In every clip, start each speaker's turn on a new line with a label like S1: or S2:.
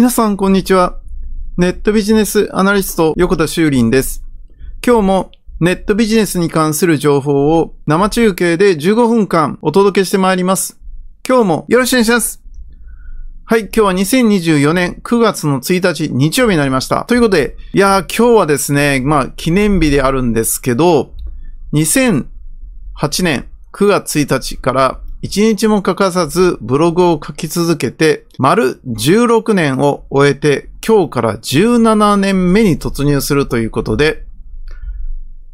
S1: 皆さん、こんにちは。ネットビジネスアナリスト、横田修林です。今日もネットビジネスに関する情報を生中継で15分間お届けしてまいります。今日もよろしくお願いします。はい、今日は2024年9月の1日、日曜日になりました。ということで、いやー、今日はですね、まあ、記念日であるんですけど、2008年9月1日から一日も欠かさずブログを書き続けて、丸16年を終えて、今日から17年目に突入するということで、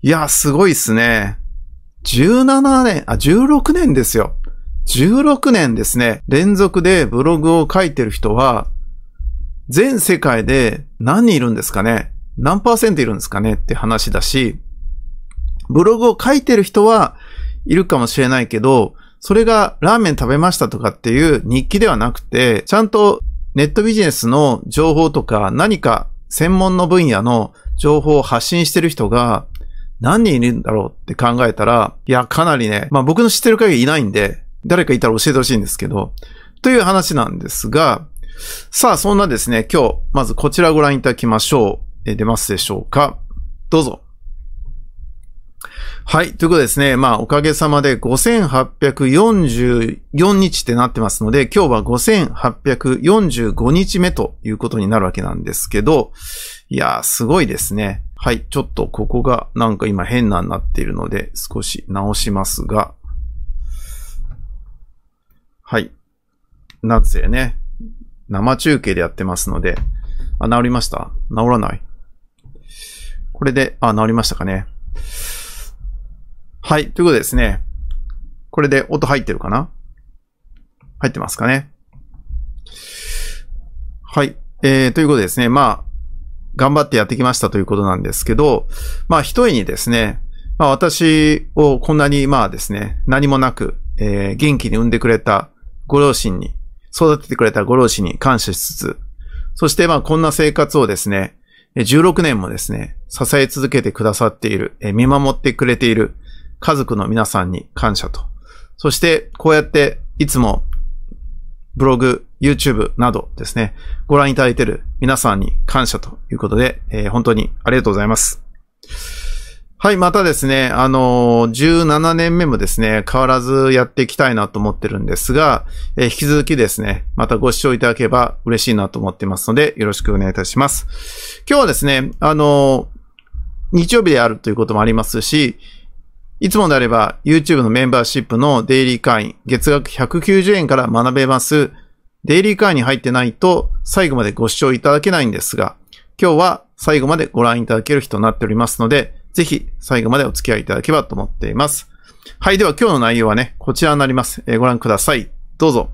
S1: いや、すごいっすね。17年、あ、16年ですよ。16年ですね。連続でブログを書いてる人は、全世界で何人いるんですかね何パーセントいるんですかねって話だし、ブログを書いてる人はいるかもしれないけど、それがラーメン食べましたとかっていう日記ではなくて、ちゃんとネットビジネスの情報とか何か専門の分野の情報を発信してる人が何人いるんだろうって考えたら、いや、かなりね、まあ僕の知ってる限りいないんで、誰かいたら教えてほしいんですけど、という話なんですが、さあ、そんなですね、今日、まずこちらご覧いただきましょう。出ますでしょうかどうぞ。はい。ということですね。まあ、おかげさまで5844日ってなってますので、今日は5845日目ということになるわけなんですけど、いやー、すごいですね。はい。ちょっとここがなんか今変なになっているので、少し直しますが、はい。なやね、生中継でやってますので、あ、治りました治らないこれで、あ、治りましたかね。はい、ということですね。これで音入ってるかな入ってますかね。はい。えー、ということですね。まあ、頑張ってやってきましたということなんですけど、まあ、一重にですね、まあ、私をこんなに、まあですね、何もなく、えー、元気に産んでくれたご両親に、育ててくれたご両親に感謝しつつ、そして、まあ、こんな生活をですね、16年もですね、支え続けてくださっている、えー、見守ってくれている、家族の皆さんに感謝と。そして、こうやっていつもブログ、YouTube などですね、ご覧いただいている皆さんに感謝ということで、えー、本当にありがとうございます。はい、またですね、あのー、17年目もですね、変わらずやっていきたいなと思ってるんですが、えー、引き続きですね、またご視聴いただければ嬉しいなと思ってますので、よろしくお願いいたします。今日はですね、あのー、日曜日であるということもありますし、いつもであれば YouTube のメンバーシップのデイリー会員、月額190円から学べます。デイリー会員に入ってないと最後までご視聴いただけないんですが、今日は最後までご覧いただける日となっておりますので、ぜひ最後までお付き合いいただければと思っています。はい、では今日の内容はね、こちらになります。えご覧ください。どうぞ。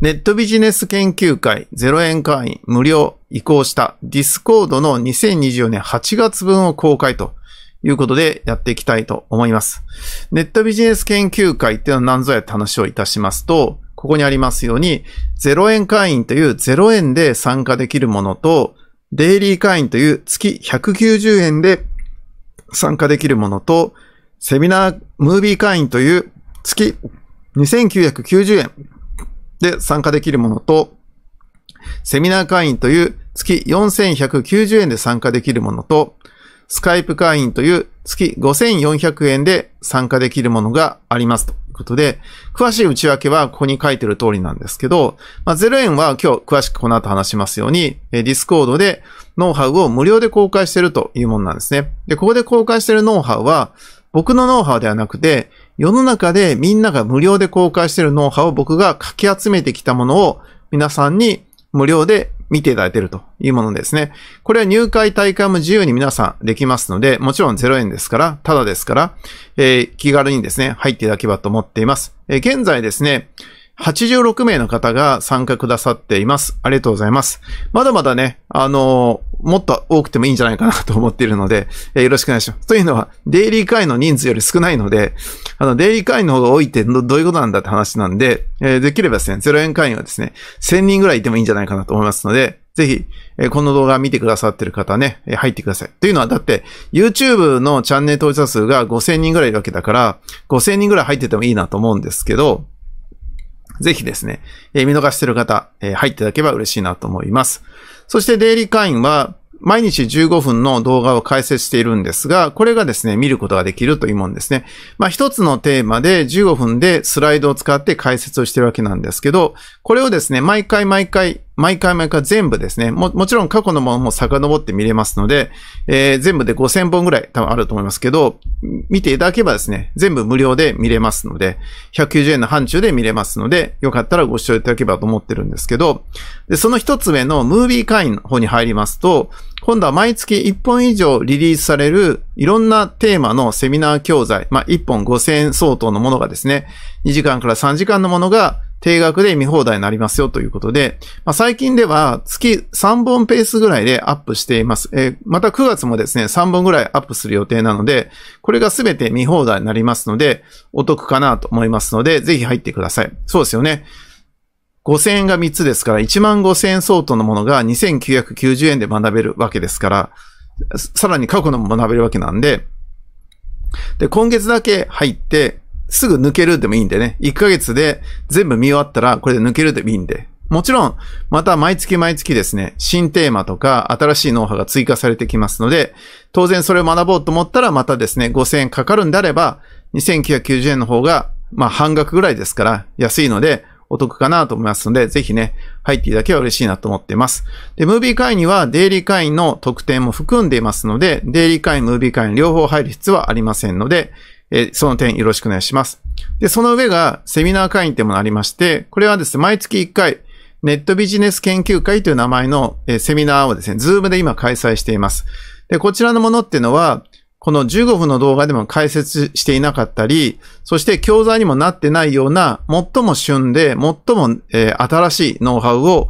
S1: ネットビジネス研究会0円会員無料移行したディスコードの2024年8月分を公開ということでやっていきたいと思います。ネットビジネス研究会っていうのは何ぞやって話をいたしますと、ここにありますように、0円会員という0円で参加できるものと、デイリー会員という月190円で参加できるものと、セミナームービー会員という月2990円で参加できるものと、セミナー会員という月4190円で参加できるものと、スカイプ会員という月5400円で参加できるものがありますということで、詳しい内訳はここに書いてる通りなんですけど、まあ、0円は今日詳しくこの後話しますように、ディスコードでノウハウを無料で公開してるというものなんですね。で、ここで公開してるノウハウは、僕のノウハウではなくて、世の中でみんなが無料で公開しているノウハウを僕がかき集めてきたものを皆さんに無料で見ていただいているというものですね。これは入会大会も自由に皆さんできますので、もちろん0円ですから、ただですから、えー、気軽にですね、入っていただければと思っています。えー、現在ですね、86名の方が参加くださっています。ありがとうございます。まだまだね、あのー、もっと多くてもいいんじゃないかなと思っているので、えー、よろしくお願いします。というのは、デイリー会員の人数より少ないので、あの、デイリー会員の方が多いってどういうことなんだって話なんで、えー、できればですね、0円会員はですね、1000人ぐらいいてもいいんじゃないかなと思いますので、ぜひ、えこの動画見てくださってる方ね、え入ってください。というのは、だって、YouTube のチャンネル登録者数が5000人ぐらいいるわけだから、5000人ぐらい入っててもいいなと思うんですけど、ぜひですね、え見逃してる方、え入っていただければ嬉しいなと思います。そして、デイリー会員は、毎日15分の動画を解説しているんですが、これがですね、見ることができるというもんですね。まあ一つのテーマで15分でスライドを使って解説をしてるわけなんですけど、これをですね、毎回毎回毎回毎回全部ですね。も、もちろん過去のものも遡って見れますので、えー、全部で5000本ぐらい多分あると思いますけど、見ていただけばですね、全部無料で見れますので、190円の範疇で見れますので、よかったらご視聴いただければと思ってるんですけど、で、その一つ目のムービー会員の方に入りますと、今度は毎月1本以上リリースされるいろんなテーマのセミナー教材、まあ、1本5000円相当のものがですね、2時間から3時間のものが定額で見放題になりますよということで、まあ、最近では月3本ペースぐらいでアップしています。えー、また9月もですね、3本ぐらいアップする予定なので、これが全て見放題になりますので、お得かなと思いますので、ぜひ入ってください。そうですよね。5000円が3つですから、1万5000円相当のものが2990円で学べるわけですから、さらに過去のも学べるわけなんで、で、今月だけ入って、すぐ抜けるでもいいんでね。1ヶ月で全部見終わったら、これで抜けるでもいいんで。もちろん、また毎月毎月ですね、新テーマとか新しいノウハウが追加されてきますので、当然それを学ぼうと思ったら、またですね、5000円かかるんであれば、2990円の方が、まあ半額ぐらいですから、安いので、お得かなと思いますので、ぜひね、入っていただけば嬉しいなと思っています。で、ムービー会員にはデイリー会員の特典も含んでいますので、デイリー会員、ムービー会員両方入る必要はありませんので、えその点よろしくお願いします。で、その上がセミナー会員ってものありまして、これはですね、毎月1回、ネットビジネス研究会という名前のセミナーをですね、ズームで今開催しています。で、こちらのものっていうのは、この15分の動画でも解説していなかったり、そして教材にもなってないような、最も旬で、最も、え新しいノウハウを、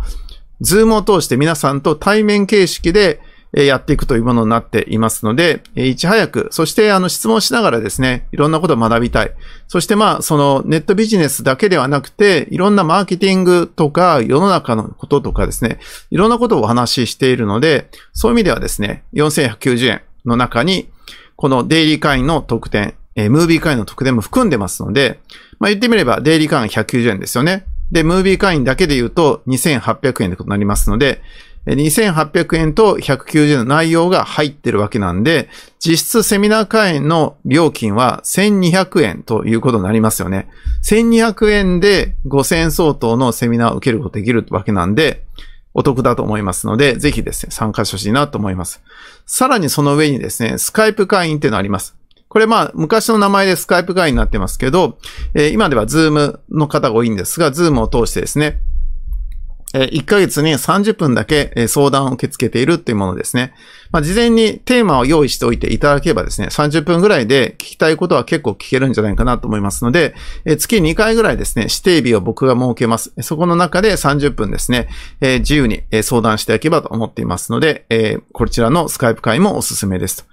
S1: ズームを通して皆さんと対面形式でやっていくというものになっていますので、いち早く、そしてあの質問しながらですね、いろんなことを学びたい。そしてまあ、そのネットビジネスだけではなくて、いろんなマーケティングとか、世の中のこととかですね、いろんなことをお話ししているので、そういう意味ではですね、4190円の中に、このデイリー会員の特典、えムービー会員の特典も含んでますので、まあ言ってみれば、デイリー会員190円ですよね。で、ムービー会員だけで言うと2800円ということになりますので、2800円と190円の内容が入ってるわけなんで、実質セミナー会員の料金は1200円ということになりますよね。1200円で5000円相当のセミナーを受けることができるわけなんで、お得だと思いますので、ぜひですね、参加してほしいなと思います。さらにその上にですね、スカイプ会員っていうのあります。これまあ、昔の名前でスカイプ会員になってますけど、えー、今ではズームの方が多いんですが、ズームを通してですね、え1ヶ月に30分だけ相談を受け付けているというものですね。まあ、事前にテーマを用意しておいていただければですね、30分ぐらいで聞きたいことは結構聞けるんじゃないかなと思いますので、え月2回ぐらいですね、指定日を僕が設けます。そこの中で30分ですね、え自由に相談していけばと思っていますので、えこちらのスカイプ会もおすすめですと。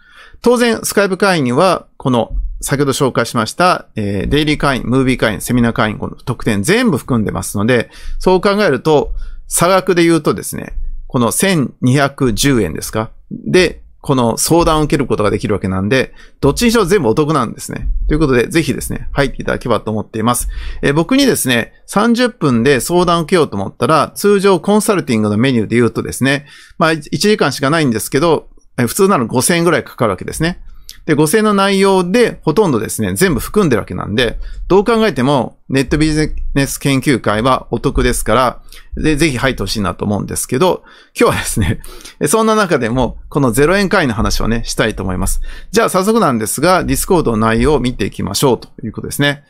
S1: 当然、スカイプ会員には、この先ほど紹介しました、えー、デイリー会員、ムービー会員、セミナー会員、この特典全部含んでますので、そう考えると、差額で言うとですね、この1210円ですかで、この相談を受けることができるわけなんで、どっちにしろ全部お得なんですね。ということで、ぜひですね、入っていただければと思っています。えー、僕にですね、30分で相談を受けようと思ったら、通常コンサルティングのメニューで言うとですね、まあ1時間しかないんですけど、普通なら5000円ぐらいかかるわけですね。で、5000円の内容でほとんどですね、全部含んでるわけなんで、どう考えてもネットビジネス研究会はお得ですから、で、ぜひ入ってほしいなと思うんですけど、今日はですね、そんな中でも、この0円会の話をね、したいと思います。じゃあ早速なんですが、ディスコードの内容を見ていきましょうということですね。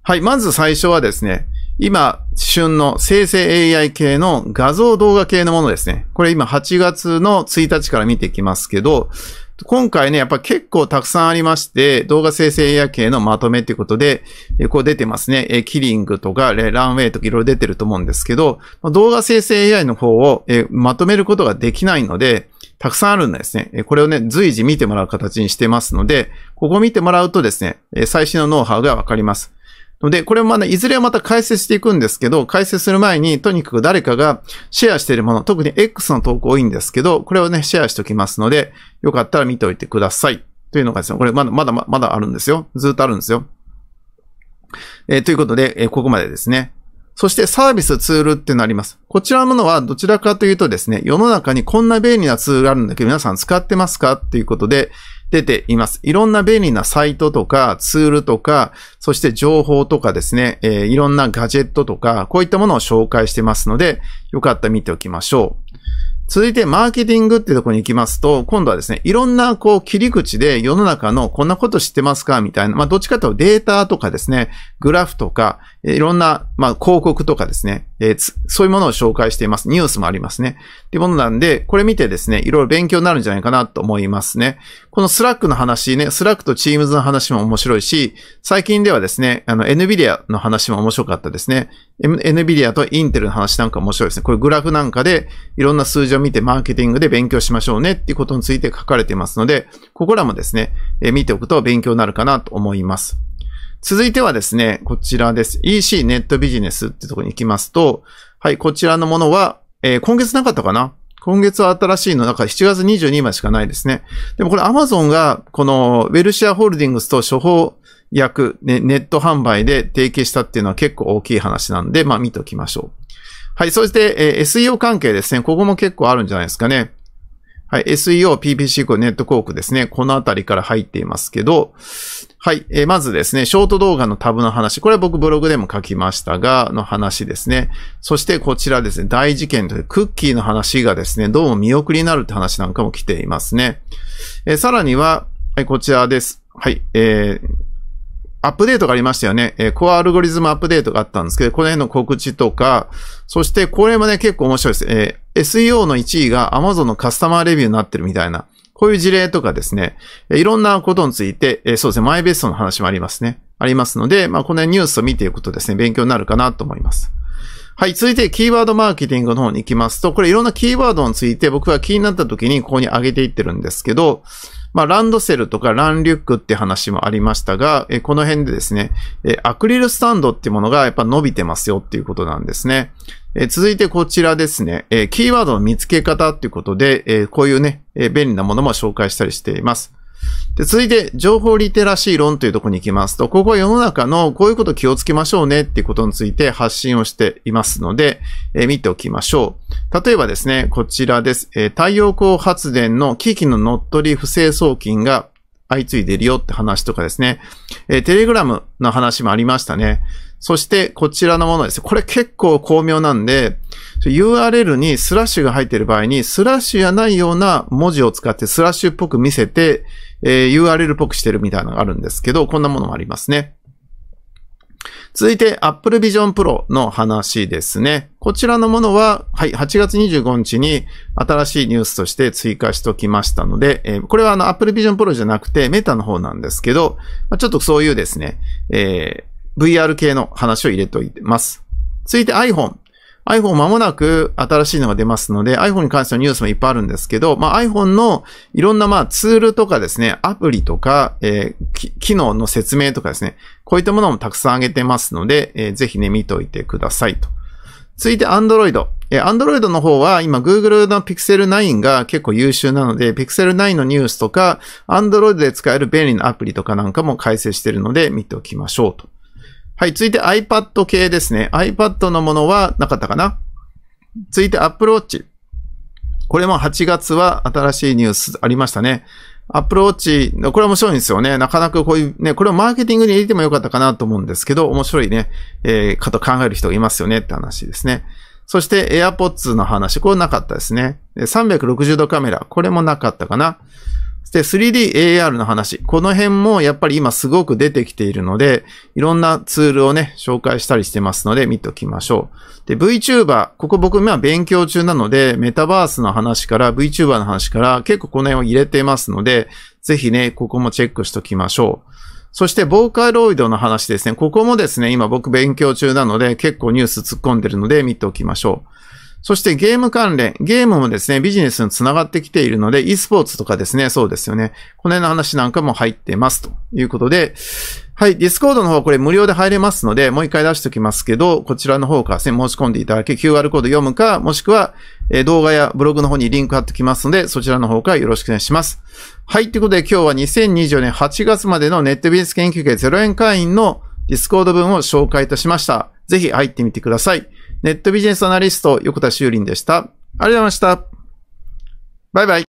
S1: はい、まず最初はですね、今、旬の生成 AI 系の画像動画系のものですね。これ今8月の1日から見ていきますけど、今回ね、やっぱ結構たくさんありまして、動画生成 AI 系のまとめってことで、こう出てますね。キリングとか、ランウェイとかいろいろ出てると思うんですけど、動画生成 AI の方をまとめることができないので、たくさんあるんですね。これをね、随時見てもらう形にしてますので、ここ見てもらうとですね、最新のノウハウがわかります。ので、これまだ、いずれはまた解説していくんですけど、解説する前に、とにかく誰かがシェアしているもの、特に X の投稿多いんですけど、これをね、シェアしておきますので、よかったら見ておいてください。というのがですね、これまだ、まだ、まだあるんですよ。ずっとあるんですよ。えー、ということで、えー、ここまでですね。そしてサービスツールっていうのあります。こちらのものはどちらかというとですね、世の中にこんな便利なツールがあるんだけど皆さん使ってますかっていうことで、出ています。いろんな便利なサイトとかツールとか、そして情報とかですね、えー、いろんなガジェットとか、こういったものを紹介してますので、よかったら見ておきましょう。続いて、マーケティングってとこに行きますと、今度はですね、いろんなこう切り口で世の中のこんなこと知ってますかみたいな、まあどっちかというとデータとかですね、グラフとか、いろんなまあ広告とかですね、えー、そういうものを紹介しています。ニュースもありますね。っていうものなんで、これ見てですね、いろいろ勉強になるんじゃないかなと思いますね。このスラックの話ね、スラックとチームズの話も面白いし、最近ではですね、あの、NVIDIA の話も面白かったですね。NVIDIA と Intel の話なんか面白いですね。これグラフなんかで、いろんな数字を見てマーケティングで勉強しましょうねっていうことについて書かれていますので、ここらもですね、えー、見ておくと勉強になるかなと思います。続いてはですね、こちらです。EC ネットビジネスってところに行きますと、はい、こちらのものは、えー、今月なかったかな今月は新しいの、だから7月22日しかないですね。でもこれ Amazon が、このウェルシアホールディングスと処方薬、ね、ネット販売で提携したっていうのは結構大きい話なんで、まあ見ておきましょう。はい、そして、えー、SEO 関係ですね。ここも結構あるんじゃないですかね。はい、SEO、PPC ネット広告ですね。このあたりから入っていますけど、はい、えー、まずですね、ショート動画のタブの話。これは僕ブログでも書きましたが、の話ですね。そしてこちらですね、大事件というクッキーの話がですね、どうも見送りになるって話なんかも来ていますね。えー、さらには、はい、こちらです。はい、えー、アップデートがありましたよね。えー、コアアルゴリズムアップデートがあったんですけど、この辺の告知とか、そしてこれもね、結構面白いです。えー、SEO の1位が Amazon のカスタマーレビューになってるみたいな、こういう事例とかですね、えー、いろんなことについて、えー、そうですね、マイベストの話もありますね。ありますので、まあ、この辺ニュースを見ていくとですね、勉強になるかなと思います。はい、続いてキーワードマーケティングの方に行きますと、これいろんなキーワードについて僕が気になった時にここに上げていってるんですけど、まあ、ランドセルとかランリュックって話もありましたが、えこの辺でですね、えアクリルスタンドっていうものがやっぱ伸びてますよっていうことなんですね。え続いてこちらですね、えキーワードの見つけ方っていうことで、えこういうね、え便利なものも紹介したりしています。で、続いて、情報リテラシー論というところに行きますと、ここは世の中のこういうこと気をつけましょうねっていうことについて発信をしていますので、え見ておきましょう。例えばですね、こちらです。え太陽光発電の機器の乗っ取り不正送金が相次いでるよって話とかですね。えテレグラムの話もありましたね。そしてこちらのものですこれ結構巧妙なんで、URL にスラッシュが入っている場合に、スラッシュやないような文字を使ってスラッシュっぽく見せて、えー、URL っぽくしてるみたいなのがあるんですけど、こんなものもありますね。続いて Apple Vision Pro の話ですね。こちらのものは、はい、8月25日に新しいニュースとして追加しておきましたので、えー、これはあの Apple Vision Pro じゃなくてメタの方なんですけど、まあ、ちょっとそういうですね、えー、VR 系の話を入れておいてます。続いて iPhone。iPhone まもなく新しいのが出ますので、iPhone に関してのニュースもいっぱいあるんですけど、まあ、iPhone のいろんなまあツールとかですね、アプリとか、えー、機能の説明とかですね、こういったものもたくさん上げてますので、えー、ぜひね、見ておいてくださいと。続いて Android。え Android の方は今 Google の Pixel 9が結構優秀なので、Pixel 9のニュースとか、Android で使える便利なアプリとかなんかも改正しているので見ておきましょうと。はい、続いて iPad 系ですね。iPad のものはなかったかな続いて Apple Watch。これも8月は新しいニュースありましたね。Apple Watch、これ面白いんですよね。なかなかこういうね、これをマーケティングに入れてもよかったかなと思うんですけど、面白いね、えー、かと考える人がいますよねって話ですね。そして AirPods の話、これなかったですね。360度カメラ、これもなかったかな。で、3DAR の話。この辺もやっぱり今すごく出てきているので、いろんなツールをね、紹介したりしてますので見ておきましょう。で、VTuber。ここ僕今勉強中なので、メタバースの話から VTuber の話から結構この辺を入れてますので、ぜひね、ここもチェックしときましょう。そして、ボーカロイドの話ですね。ここもですね、今僕勉強中なので、結構ニュース突っ込んでるので見ておきましょう。そしてゲーム関連、ゲームもですね、ビジネスにつながってきているので、e スポーツとかですね、そうですよね。この辺の話なんかも入ってますということで、はい、ディスコードの方これ無料で入れますので、もう一回出しておきますけど、こちらの方からですね、申し込んでいただけ、QR コード読むか、もしくは、え動画やブログの方にリンク貼ってきますので、そちらの方からよろしくお願いします。はい、ということで今日は2024年8月までのネットビジネス研究会0円会員のディスコード文を紹介いたしました。ぜひ入ってみてください。ネットビジネスアナリスト、横田修林でした。ありがとうございました。バイバイ。